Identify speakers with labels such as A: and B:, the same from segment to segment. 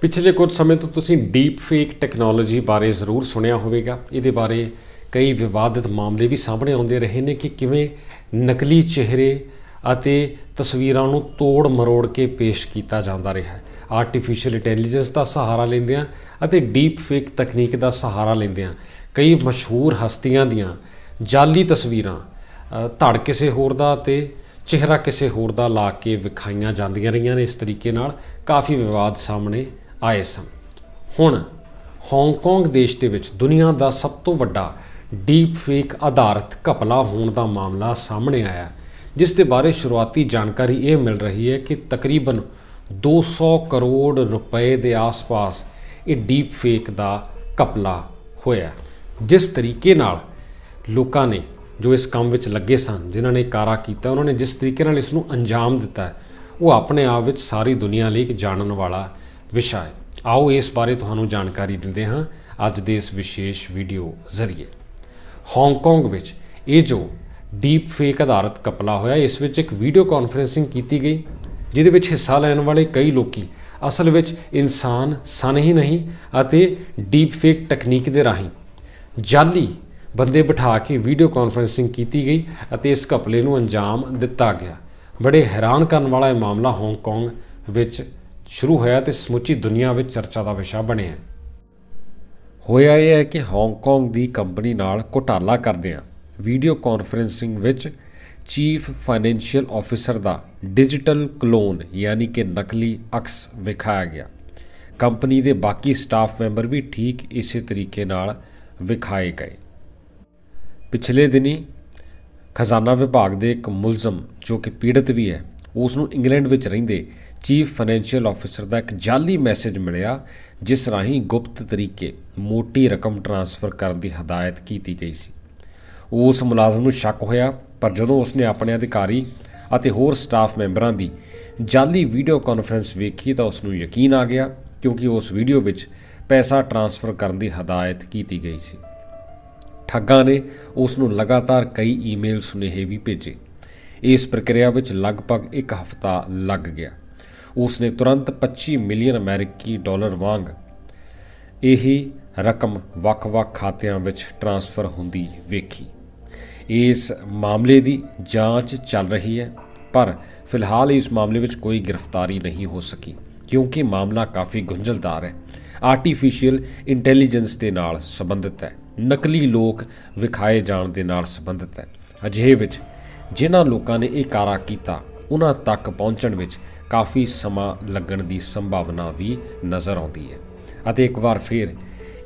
A: ਪਿਛਲੇ ਕੁਝ ਸਮੇਂ ਤੋਂ ਤੁਸੀਂ ਡੀਪ ਫੇਕ ਟੈਕਨੋਲੋਜੀ ਬਾਰੇ ਜ਼ਰੂਰ ਸੁਣਿਆ ਹੋਵੇਗਾ ਇਹਦੇ ਬਾਰੇ ਕਈ ਵਿਵਾਦਿਤ ਮਾਮਲੇ ਵੀ ਸਾਹਮਣੇ ਆਉਂਦੇ ਰਹੇ ਨੇ ਕਿ ਕਿਵੇਂ ਨਕਲੀ ਚਿਹਰੇ ਅਤੇ ਤਸਵੀਰਾਂ ਨੂੰ ਤੋੜ ਮਰੋੜ ਕੇ ਪੇਸ਼ ਕੀਤਾ ਜਾਂਦਾ ਰਿਹਾ ਹੈ ਆਰਟੀਫੀਸ਼ੀਅਲ ਇੰਟੈਲੀਜੈਂਸ ਦਾ ਸਹਾਰਾ ਲੈਂਦੇ ਆ ਅਤੇ ਡੀਪ ਫੇਕ ਤਕਨੀਕ ਦਾ ਸਹਾਰਾ ਲੈਂਦੇ ਆ ਕਈ ਮਸ਼ਹੂਰ ਹਸਤੀਆਂ ਦੀਆਂ ਜਾਲੀ ਤਸਵੀਰਾਂ ਧੜ ਕਿਸੇ ਹੋਰ ਦਾ ਤੇ ਚਿਹਰਾ ਕਿਸੇ ਹੋਰ ਦਾ ਲਾ ਕੇ ਵਿਖਾਈਆਂ ਜਾਂਦੀਆਂ ਰਹੀਆਂ ਨੇ ਇਸ ਤਰੀਕੇ ਨਾਲ ਕਾਫੀ ਵਿਵਾਦ ਸਾਹਮਣੇ ਆਏ ਸਨ ਹੁਣ ਹਾਂਗਕਾਂਗ ਦੇਸ਼ ਦੇ ਵਿੱਚ ਦੁਨੀਆ ਦਾ ਸਭ ਤੋਂ ਵੱਡਾ ਡੀਪ ਫੇਕ ਆਧਾਰਿਤ ਘਪਲਾ ਹੋਣ ਦਾ ਮਾਮਲਾ ਸਾਹਮਣੇ ਆਇਆ ਜਿਸ ਦੇ ਬਾਰੇ ਸ਼ੁਰੂਆਤੀ ਜਾਣਕਾਰੀ ਇਹ ਮਿਲ ਰਹੀ ਹੈ ਕਿ ਤਕਰੀਬਨ 200 ਕਰੋੜ ਰੁਪਏ ਦੇ ਆਸ-ਪਾਸ ਇਹ ਡੀਪ ਫੇਕ ਦਾ ਘਪਲਾ ਹੋਇਆ ਜਿਸ ਤਰੀਕੇ ਨਾਲ ਲੋਕਾਂ ਨੇ ਜੋ ਇਸ ਕੰਮ ਵਿੱਚ ਲੱਗੇ ਸਨ ਜਿਨ੍ਹਾਂ ਨੇ ਕਾਰਾ ਕੀਤਾ ਉਹਨਾਂ ਨੇ ਜਿਸ ਤਰੀਕੇ ਨਾਲ ਇਸ ਨੂੰ ਅੰਜਾਮ ਦਿੱਤਾ ਉਹ ਆਪਣੇ ਆਪ ਵਿੱਚ ਸਾਰੀ ਦੁਨੀਆ ਲਈ ਇੱਕ ਜਾਣਨ ਵਾਲਾ ਵਿਸ਼ਾ ਹੈ ਆਓ ਇਸ ਬਾਰੇ ਤੁਹਾਨੂੰ ਜਾਣਕਾਰੀ ਦਿੰਦੇ ਹਾਂ ਅੱਜ ਦੇ ਇਸ ਵਿਸ਼ੇਸ਼ ਵੀਡੀਓ ਜ਼ਰੀਏ ਹਾਂਗਕਾਂਗ ਵਿੱਚ ਇਹ ਜੋ ਡੀਪ ਫੇਕ ਆਧਾਰਿਤ ਕਪਲਾ ਹੋਇਆ ਇਸ ਵਿੱਚ ਇੱਕ ਵੀਡੀਓ ਕਾਨਫਰੈਂਸਿੰਗ ਕੀਤੀ ਗਈ ਜਿਹਦੇ ਵਿੱਚ ਹਿੱਸਾ ਲੈਣ ਵਾਲੇ ਕਈ ਲੋਕੀ ਅਸਲ ਵਿੱਚ ਇਨਸਾਨ ਸਨ ਹੀ ਨਹੀਂ ਅਤੇ ਡੀਪ ਫੇਕ ਟੈਕਨੀਕ ਦੇ ਰਾਹੀਂ ਜਾਲੀ ਬੰਦੇ ਬਿਠਾ ਕੇ ਵੀਡੀਓ ਕਾਨਫਰੈਂਸਿੰਗ ਕੀਤੀ ਗਈ ਅਤੇ ਇਸ ਕਪਲੇ ਨੂੰ ਅੰਜਾਮ ਦਿੱਤਾ ਗਿਆ ਬੜੇ ਹੈਰਾਨ ਕਰਨ ਵਾਲਾ ਇਹ ਮਾਮਲਾ ਹਾਂਗਕਾਂਗ ਵਿੱਚ ਸ਼ੁਰੂ ਹੋਇਆ ਤੇ ਸਮੁੱਚੀ ਦੁਨੀਆ ਵਿੱਚ ਚਰਚਾ ਦਾ ਵਿਸ਼ਾ ਬਣਿਆ ਹੋਇਆ ਇਹ ਹੈ ਕਿ ਹਾਂਗਕਾਂਗ ਦੀ ਕੰਪਨੀ ਨਾਲ ਘੁਟਾਲਾ ਕਰਦੇ ਆ ਵੀਡੀਓ ਕਾਨਫਰੈਂਸਿੰਗ ਵਿੱਚ ਚੀਫ ਫਾਈਨੈਂਸ਼ੀਅਲ ਆਫੀਸਰ ਦਾ ਡਿਜੀਟਲ ਕਲੋਨ ਯਾਨੀ ਕਿ ਨਕਲੀ ਅਕਸ ਵਿਖਾਇਆ ਗਿਆ ਕੰਪਨੀ ਦੇ ਬਾਕੀ ਸਟਾਫ ਮੈਂਬਰ ਵੀ ਠੀਕ ਇਸੇ ਤਰੀਕੇ ਨਾਲ ਵਿਖਾਏ ਗਏ ਪਿਛਲੇ ਦਿਨੀ ਖਜ਼ਾਨਾ ਵਿਭਾਗ ਦੇ ਇੱਕ ਮੁਲਜ਼ਮ ਜੋ ਕਿ ਪੀੜਤ ਵੀ ਹੈ ਉਸ ਨੂੰ ਇੰਗਲੈਂਡ ਵਿੱਚ ਰਹਿੰਦੇ ਚੀਫ ਫਾਈਨੈਂਸ਼ੀਅਲ ਆਫੀਸਰ ਦਾ ਇੱਕ ਜਾਲੀ ਮੈਸੇਜ ਮਿਲਿਆ ਜਿਸ ਰਾਹੀਂ ਗੁਪਤ ਤਰੀਕੇ ਮੋਟੀ ਰਕਮ ਟ੍ਰਾਂਸਫਰ ਕਰਨ ਦੀ ਹਦਾਇਤ ਕੀਤੀ ਗਈ ਸੀ ਉਸ ਮੁਲਾਜ਼ਮ ਨੂੰ ਸ਼ੱਕ ਹੋਇਆ ਪਰ ਜਦੋਂ ਉਸਨੇ ਆਪਣੇ ਅਧਿਕਾਰੀ ਅਤੇ ਹੋਰ ਸਟਾਫ ਮੈਂਬਰਾਂ ਦੀ ਜਾਲੀ ਵੀਡੀਓ ਕਾਨਫਰੰਸ ਵੇਖੀ ਤਾਂ ਉਸ ਨੂੰ ਯਕੀਨ ਆ ਗਿਆ ਕਿਉਂਕਿ ਉਸ ਵੀਡੀਓ ਵਿੱਚ ਪੈਸਾ ਟ੍ਰਾਂਸਫਰ ਕਰਨ ਦੀ ਹਦਾਇਤ ਕੀਤੀ ਗਈ ਸੀ ਠੱਗਾਂ ਨੇ ਉਸ ਨੂੰ ਲਗਾਤਾਰ ਕਈ ਈਮੇਲ ਸੁਨੇਹੇ ਵੀ ਭੇਜੇ ਇਸ ਪ੍ਰਕਿਰਿਆ ਵਿੱਚ ਲਗਭਗ 1 ਹਫ਼ਤਾ ਲੱਗ ਗਿਆ ਉਸ ਨੇ ਤੁਰੰਤ 25 ਮਿਲੀਅਨ ਅਮਰੀਕੀ ਡਾਲਰ ਵਾਂਗ ਇਹੀ ਰਕਮ ਵੱਖ-ਵੱਖ ਖਾਤਿਆਂ ਵਿੱਚ ਟ੍ਰਾਂਸਫਰ ਹੁੰਦੀ ਵੇਖੀ ਇਸ ਮਾਮਲੇ ਦੀ ਜਾਂਚ ਚੱਲ ਰਹੀ ਹੈ ਪਰ ਫਿਲਹਾਲ ਇਸ ਮਾਮਲੇ ਵਿੱਚ ਕੋਈ ਗ੍ਰਿਫਤਾਰੀ ਨਹੀਂ ਹੋ ਸਕੀ ਕਿਉਂਕਿ ਮਾਮਲਾ ਕਾਫੀ ਗੁੰਝਲਦਾਰ ਹੈ ਆਰਟੀਫੀਸ਼ੀਅਲ ਇੰਟੈਲੀਜੈਂਸ ਦੇ ਨਾਲ ਸੰਬੰਧਿਤ ਹੈ ਨਕਲੀ ਲੋਕ ਵਿਖਾਏ ਜਾਣ ਦੇ ਨਾਲ ਸੰਬੰਧਿਤ ਹੈ ਅਜਿਹੇ ਵਿੱਚ ਜਿਨ੍ਹਾਂ ਲੋਕਾਂ ਨੇ ਇਹ ਕਾਰਾ ਕੀਤਾ ਉਹਨਾਂ ਤੱਕ ਪਹੁੰਚਣ ਵਿੱਚ ਕਾਫੀ ਸਮਾਂ ਲੱਗਣ ਦੀ ਸੰਭਾਵਨਾ ਵੀ ਨਜ਼ਰ ਆਉਂਦੀ ਹੈ ਅਤੇ ਇੱਕ ਵਾਰ ਫਿਰ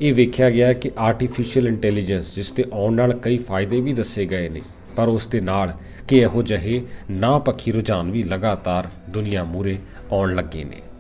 A: ਇਹ ਵੇਖਿਆ ਗਿਆ ਕਿ ਆਰਟੀਫੀਸ਼ੀਅਲ ਇੰਟੈਲੀਜੈਂਸ ਜਿਸ ਤੇ ਆਉਣ ਨਾਲ ਕਈ ਫਾਇਦੇ ਵੀ ਦੱਸੇ ਗਏ ਨੇ ਪਰ ਉਸ ਦੇ ਨਾਲ ਕਿ ਇਹੋ ਜਿਹੇ ਨਾ ਪੱਖੀ ਰੁਝਾਨ ਵੀ ਲਗਾਤਾਰ ਦੁਨੀਆ ਮੂਰੇ ਆਉਣ ਲੱਗੇ ਨੇ